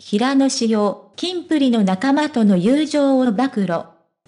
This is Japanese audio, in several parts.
平野紫耀、金プリの仲間との友情を暴露。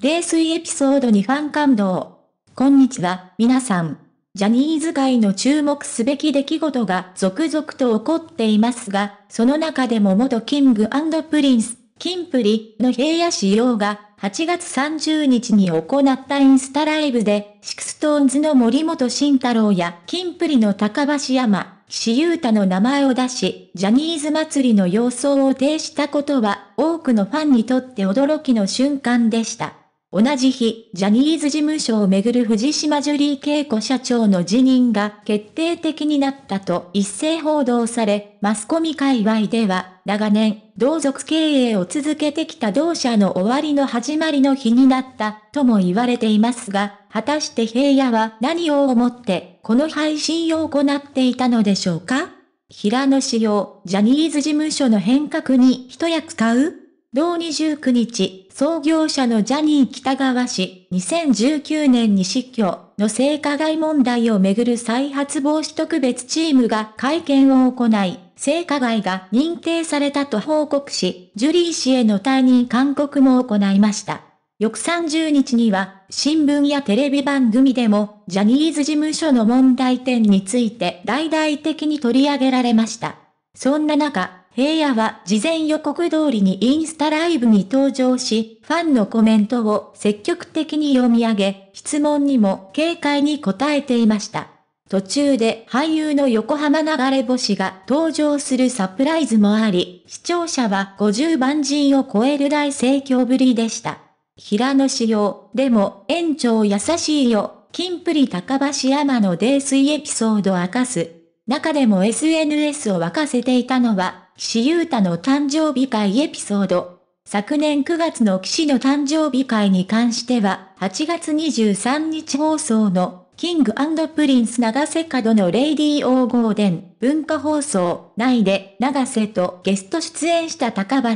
冷水エピソードにファン感動。こんにちは、皆さん。ジャニーズ界の注目すべき出来事が続々と起こっていますが、その中でも元キングプリンス、キンプリの平野紫耀が8月30日に行ったインスタライブで、シクストーンズの森本慎太郎や、キンプリの高橋山、岸優太の名前を出し、ジャニーズ祭りの様相を呈したことは、多くのファンにとって驚きの瞬間でした。同じ日、ジャニーズ事務所をめぐる藤島ジュリー恵子社長の辞任が決定的になったと一斉報道され、マスコミ界隈では、長年、同族経営を続けてきた同社の終わりの始まりの日になった、とも言われていますが、果たして平野は何を思って、この配信を行っていたのでしょうか平野仕様、ジャニーズ事務所の変革に一役買う同29日、創業者のジャニー北川氏、2019年に失去の性加害問題をめぐる再発防止特別チームが会見を行い、性加害が認定されたと報告し、ジュリー氏への退任勧告も行いました。翌30日には、新聞やテレビ番組でも、ジャニーズ事務所の問題点について大々的に取り上げられました。そんな中、平野は事前予告通りにインスタライブに登場し、ファンのコメントを積極的に読み上げ、質問にも軽快に答えていました。途中で俳優の横浜流れ星が登場するサプライズもあり、視聴者は50万人を超える大盛況ぶりでした。平野仕様、でも、園長優しいよ、金プリ高橋山の泥水エピソードを明かす。中でも SNS を沸かせていたのは、岸優太の誕生日会エピソード。昨年9月の岸の誕生日会に関しては、8月23日放送の、キングプリンス長瀬角のレイディー・オー・ゴーデン、文化放送内で、長瀬とゲスト出演した高橋、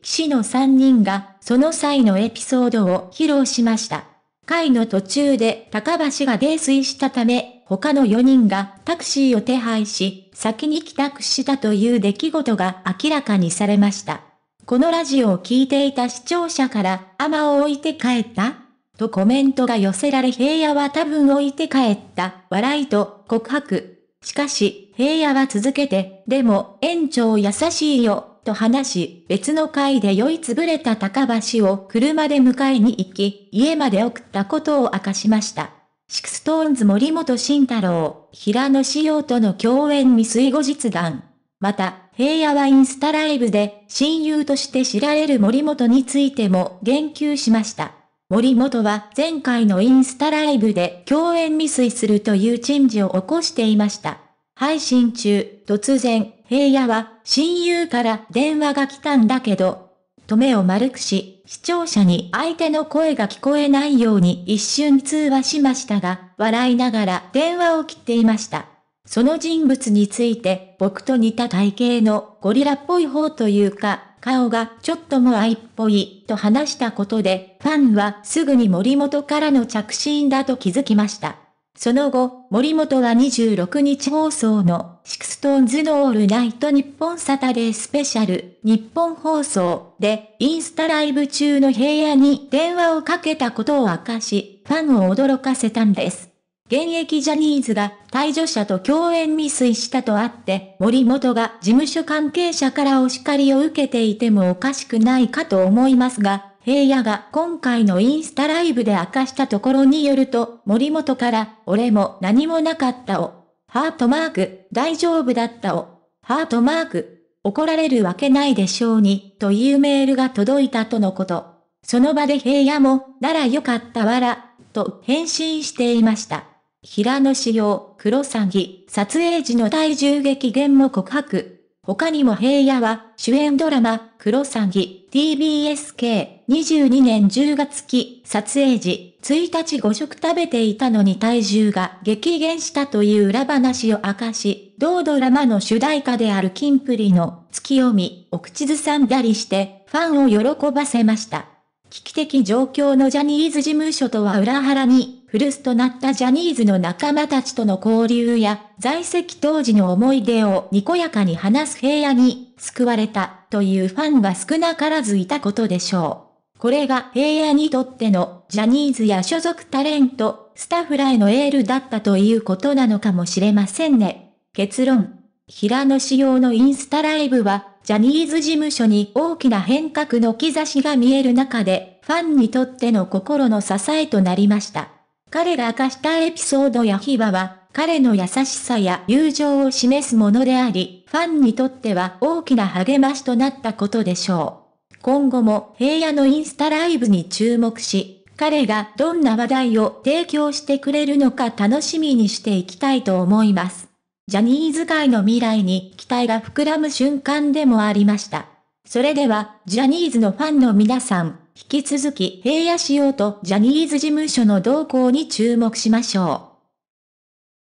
岸の3人が、その際のエピソードを披露しました。会の途中で高橋が泥酔したため、他の4人がタクシーを手配し、先に帰宅したという出来事が明らかにされました。このラジオを聴いていた視聴者から、アマを置いて帰ったとコメントが寄せられ平野は多分置いて帰った、笑いと告白。しかし、平野は続けて、でも、園長優しいよ、と話し、別の階で酔いつぶれた高橋を車で迎えに行き、家まで送ったことを明かしました。シクストーンズ森本慎太郎、平野紫耀との共演未遂後実談。また、平野はインスタライブで親友として知られる森本についても言及しました。森本は前回のインスタライブで共演未遂するという陳事を起こしていました。配信中、突然、平野は親友から電話が来たんだけど、止めを丸くし、視聴者に相手の声が聞こえないように一瞬通話しましたが、笑いながら電話を切っていました。その人物について、僕と似た体型のゴリラっぽい方というか、顔がちょっとも愛っぽいと話したことで、ファンはすぐに森本からの着信だと気づきました。その後、森本は26日放送の、シクストーンズのオールナイト日本サタデースペシャル、日本放送で、インスタライブ中の平野に電話をかけたことを明かし、ファンを驚かせたんです。現役ジャニーズが退場者と共演未遂したとあって、森本が事務所関係者からお叱りを受けていてもおかしくないかと思いますが、平野が今回のインスタライブで明かしたところによると、森本から、俺も何もなかったを。ハートマーク、大丈夫だったを。ハートマーク、怒られるわけないでしょうに、というメールが届いたとのこと。その場で平野も、ならよかったわら、と返信していました。平野仕様、黒詐欺、撮影時の体重激減も告白。他にも平野は、主演ドラマ、黒詐欺、TBSK、22年10月期、撮影時、1日5食食べていたのに体重が激減したという裏話を明かし、同ドラマの主題歌であるキンプリの、月読み、お口ずさんだりして、ファンを喜ばせました。危機的状況のジャニーズ事務所とは裏腹に、古巣となったジャニーズの仲間たちとの交流や、在籍当時の思い出をにこやかに話す平野に救われたというファンは少なからずいたことでしょう。これが平野にとってのジャニーズや所属タレント、スタッフらへのエールだったということなのかもしれませんね。結論。平野仕様のインスタライブは、ジャニーズ事務所に大きな変革の兆しが見える中で、ファンにとっての心の支えとなりました。彼が明かしたエピソードや秘話は、彼の優しさや友情を示すものであり、ファンにとっては大きな励ましとなったことでしょう。今後も平野のインスタライブに注目し、彼がどんな話題を提供してくれるのか楽しみにしていきたいと思います。ジャニーズ界の未来に期待が膨らむ瞬間でもありました。それでは、ジャニーズのファンの皆さん、引き続き平野仕様とジャニーズ事務所の動向に注目しましょう。